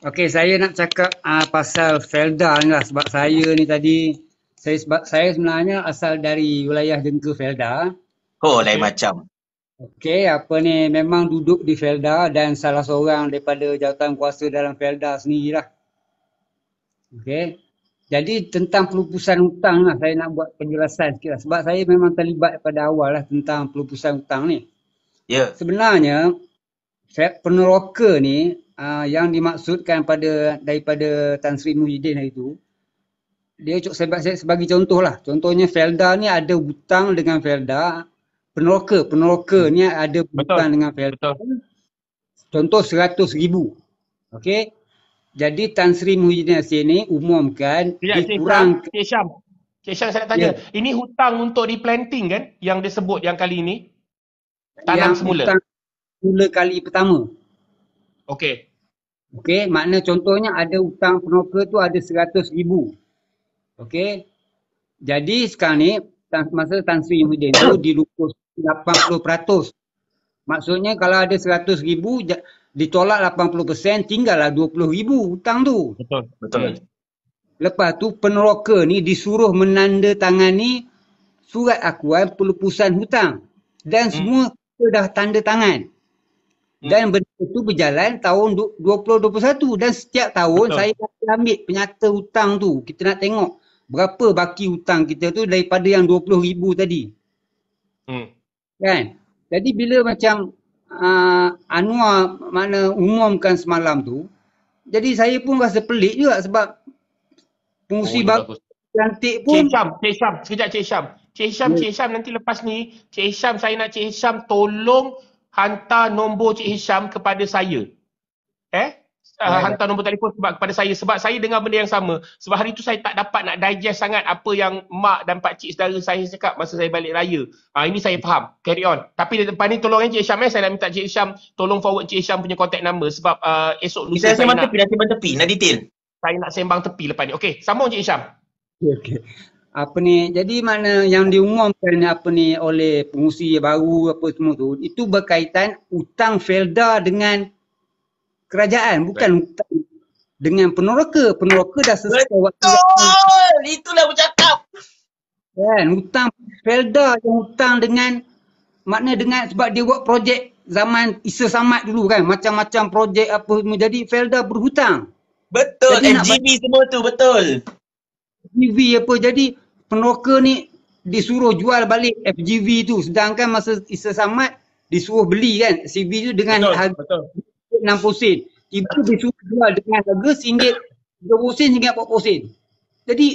Okey, saya nak cakap uh, pasal Felda ni lah sebab saya ni tadi saya sebab saya sebenarnya asal dari wilayah Jengke Felda. Oh, lain okay. macam. Okey, apa ni memang duduk di Felda dan salah seorang daripada jawatan kuasa dalam Felda sendirilah. Okey. Jadi tentang pelupusan hutang lah saya nak buat penjelasan sikit lah. Sebab saya memang terlibat pada awal lah tentang pelupusan hutang ni. Ya. Yeah. Sebenarnya peneroka ni uh, yang dimaksudkan pada daripada Tan Sri Muhyiddin hari tu dia cukup sebab saya sebagai contohlah contohnya Felda ni ada hutang dengan Felda peneroka peneroka hmm. ni ada hutang dengan Felda Betul. contoh 100 ribu okey jadi Tan Sri Muhyiddin Yassin ni umumkan ya, dikurang Cik Syam Cik Syam saya nak tanya ya. ini hutang untuk replanting kan yang disebut yang kali ini tanam yang semula mula kali pertama okey Okey, makna contohnya ada hutang penoka tu ada seratus ribu. Okey. Jadi sekarang ni masa Tan Sri Muhyiddin tu dilukus 80%. Maksudnya kalau ada seratus ribu ditolak 80% tinggallah 20 ribu hutang tu. Betul, betul. Lepas tu peneroka ni disuruh menandatangani surat akuan pelupusan hutang dan hmm. semua sudah dah tanda tangan. Hmm. dan benda itu berjalan tahun 2021 dan setiap tahun Betul. saya ambil penyata hutang tu kita nak tengok berapa baki hutang kita tu daripada yang 20 ribu tadi hmm. kan jadi bila macam uh, Anwar mana umumkan semalam tu jadi saya pun rasa pelik juga sebab pengurusi oh, bak- cantik pun Cik Syam, Cik Syam, sekejap Cik Syam Cik Syam, hmm. Cik Syam nanti lepas ni Cik Syam saya nak Cik Syam tolong hantar nombor Cik Hisham kepada saya. Eh? Uh, hantar nombor telefon sebab kepada saya sebab saya dengar benda yang sama. Sebab hari tu saya tak dapat nak digest sangat apa yang mak dan pak cik saudara saya cakap masa saya balik raya. Ah uh, ini saya faham. Carry on. Tapi depan ni tolong eh, Cik Hisham eh saya nak minta Cik Hisham tolong forward Cik Hisham punya contact number sebab uh, esok lusa saya, saya nak tepi, nak sembang tepi, nak detail. Saya nak sembang tepi lepas ni. Okey, sambung Cik Hisham. Okey okey apa ni jadi mana yang diumumkan apa ni oleh pengusi baru apa semua tu itu berkaitan hutang Felda dengan kerajaan bukan hutang dengan peneroka peneroka dah selesai Betul! waktu Betul! itulah bercakap kan hutang Felda yang hutang dengan makna dengan sebab dia buat projek zaman Isa Samad dulu kan macam-macam projek apa semua jadi Felda berhutang Betul, jadi FGB semua tu, betul. FGV apa jadi penoka ni disuruh jual balik FGV tu sedangkan masa Isa Samad disuruh beli kan CV tu dengan betul, harga betul. 60 tiba tiba disuruh jual dengan harga singgit 20 sen hingga 40 sen jadi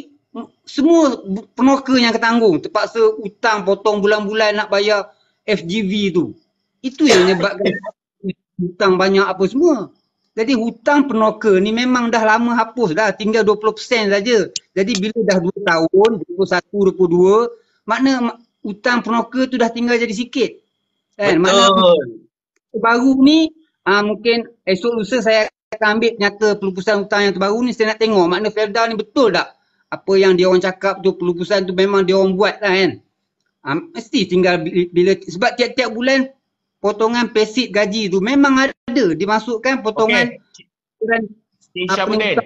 semua penoka yang ketanggung terpaksa hutang potong bulan-bulan nak bayar FGV tu itu yang menyebabkan hutang banyak apa semua jadi hutang penoka ni memang dah lama hapus dah tinggal 20% saja. Jadi bila dah 2 tahun, 21, 22, makna hutang penoka tu dah tinggal jadi sikit. Kan? Betul. Makna baru ni uh, mungkin esok lusa saya akan ambil nyata pelupusan hutang yang terbaru ni saya nak tengok makna Felda ni betul tak? Apa yang dia orang cakap tu pelupusan tu memang dia orang buat lah kan? Uh, mesti tinggal bila, bila sebab tiap-tiap bulan potongan pesit gaji tu memang ada dimasukkan potongan Syamuddin.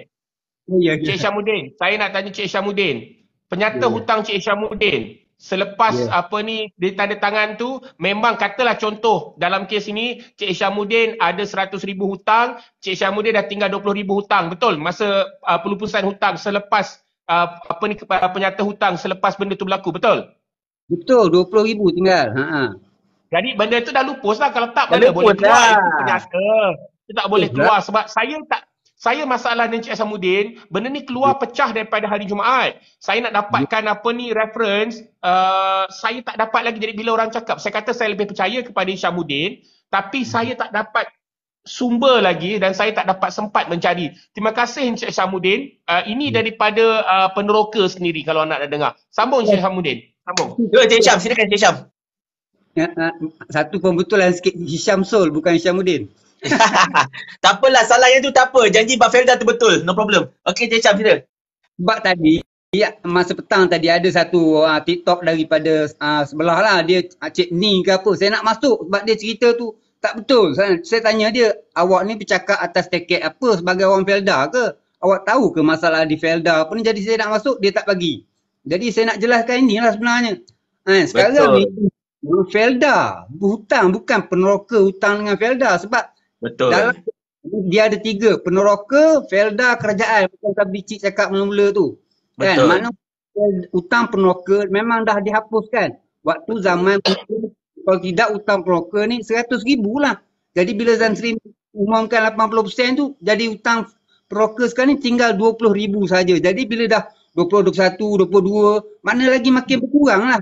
Ya, ya, Cik Syamuddin, saya nak tanya Cik Syamuddin. Penyata yeah. hutang Cik Syamuddin selepas yeah. apa ni di tangan tu memang katalah contoh dalam kes ini Cik Syamuddin ada 100,000 hutang, Cik Syamuddin dah tinggal 20,000 hutang. Betul masa uh, pelupusan hutang selepas uh, apa ni penyata hutang selepas benda tu berlaku, betul? Betul, 20,000 tinggal. Ha, ha. Jadi benda tu dah lupus lah kalau tak benda boleh keluar lah. itu penyasa. Dia tak boleh keluar sebab saya tak saya masalah dengan Cik Samudin, benda ni keluar ya. pecah daripada hari Jumaat. Saya nak dapatkan ya. apa ni reference, uh, saya tak dapat lagi jadi bila orang cakap. Saya kata saya lebih percaya kepada Syamudin, tapi hmm. saya tak dapat sumber lagi dan saya tak dapat sempat mencari. Terima kasih Encik Syamudin. Uh, ini yeah. daripada uh, peneroka sendiri kalau anak dah dengar. Sambung Encik Syamudin. Sambung. Encik Syam, silakan Encik Syam. Eh, eh, satu pembetulan sikit Hisham Sol bukan Hisham Udin. tak apalah salah yang tu tak apa. Janji Pak Felda tu betul. No problem. Okey je Hisham kita. Sebab tadi Ya, masa petang tadi ada satu uh, TikTok daripada uh, sebelah lah dia ah, Cik Ni ke apa. Saya nak masuk sebab dia cerita tu tak betul. Saya, saya tanya dia, awak ni bercakap atas tiket apa sebagai orang Felda ke? Awak tahu ke masalah di Felda apa ni? Jadi saya nak masuk, dia tak bagi. Jadi saya nak jelaskan inilah sebenarnya. Eh, sekarang betul. ni dengan Felda. Hutang bukan peneroka hutang dengan Felda sebab Betul. Dalam dia ada tiga, peneroka, Felda, kerajaan. bukan tadi Cik cakap mula-mula tu. Kan? Betul. Kan? Mana hutang peneroka memang dah dihapuskan. Waktu zaman kalau tidak hutang peneroka ni seratus ribu lah. Jadi bila Zan Sri umumkan 80% tu, jadi hutang peneroka sekarang ni tinggal puluh ribu saja. Jadi bila dah 20, 21, 22, mana lagi makin berkurang lah.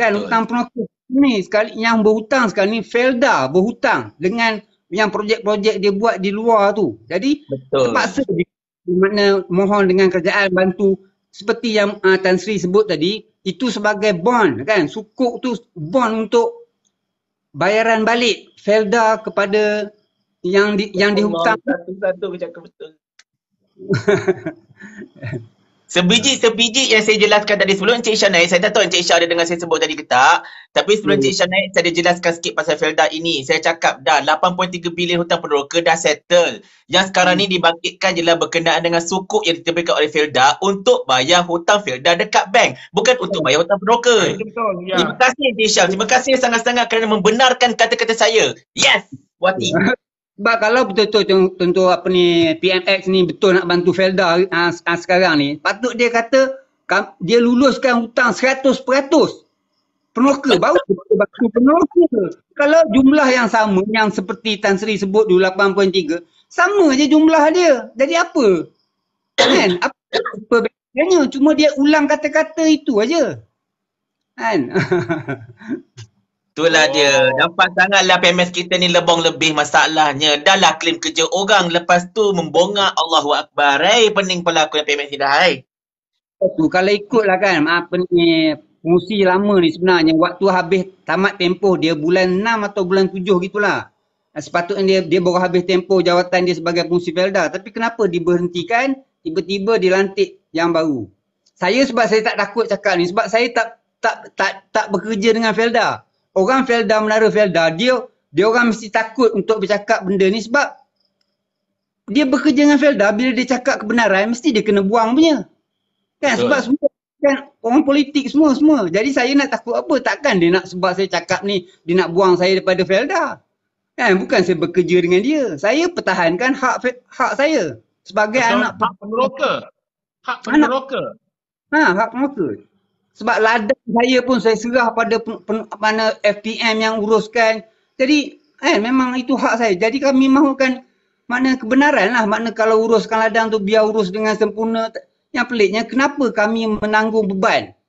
Kan hutang penokok ni sekali yang berhutang sekali ni Felda berhutang dengan yang projek-projek dia buat di luar tu. Jadi Betul. terpaksa di, mana mohon dengan kerajaan bantu seperti yang uh, Tan Sri sebut tadi itu sebagai bond kan sukuk tu bond untuk bayaran balik Felda kepada yang di, yang dihutang satu-satu kejap betul Sebiji-sebiji ya. yang saya jelaskan tadi sebelum Encik Isha naik, saya tak tahu Encik Isha ada dengar saya sebut tadi ke tak. Tapi sebelum ya. Encik Isha naik, saya ada jelaskan sikit pasal Felda ini. Saya cakap dah 8.3 bilion hutang peneroka dah settle. Yang sekarang hmm. ni dibangkitkan ialah berkenaan dengan suku yang diterbitkan oleh Felda untuk bayar hutang Felda dekat bank. Bukan untuk bayar hutang peneroka. Ya, Terima kasih Encik Isha. Terima kasih sangat-sangat kerana membenarkan kata-kata saya. Yes! Wati. sebab kalau betul-betul tentu apa ni PMX ni betul nak bantu Felda ha, sekarang ni patut dia kata dia luluskan hutang 100% penoka baru dia bantu penoka kalau jumlah yang sama yang seperti Tan Sri sebut dulu 8.3 sama je jumlah dia jadi apa kan apa perbezaannya cuma dia ulang kata-kata itu aja kan Itulah oh. dia. Nampak sangatlah PMS kita ni lebong lebih masalahnya. Dahlah klaim kerja orang. Lepas tu membongak Allahu Akbar. Hei, pening pula aku yang PMS ni dah. Hei. Tu, kalau ikutlah kan, apa ni, fungsi lama ni sebenarnya. Waktu habis tamat tempoh dia bulan 6 atau bulan 7 gitulah. Sepatutnya dia, dia baru habis tempoh jawatan dia sebagai fungsi Felda. Tapi kenapa diberhentikan, tiba-tiba dilantik yang baru. Saya sebab saya tak takut cakap ni. Sebab saya tak tak tak tak bekerja dengan Felda orang Felda Menara Felda dia dia orang mesti takut untuk bercakap benda ni sebab dia bekerja dengan Felda bila dia cakap kebenaran mesti dia kena buang punya. Kan Betul. sebab semua kan orang politik semua semua. Jadi saya nak takut apa? Takkan dia nak sebab saya cakap ni dia nak buang saya daripada Felda. Kan bukan saya bekerja dengan dia. Saya pertahankan hak hak saya sebagai Betul. anak peneroka. Hak peneroka. Ha, hak peneroka sebab ladang saya pun saya serah pada pen, pen, mana FPM yang uruskan. Jadi eh, memang itu hak saya. Jadi kami mahukan makna kebenaran lah. Makna kalau uruskan ladang tu biar urus dengan sempurna. Yang peliknya kenapa kami menanggung beban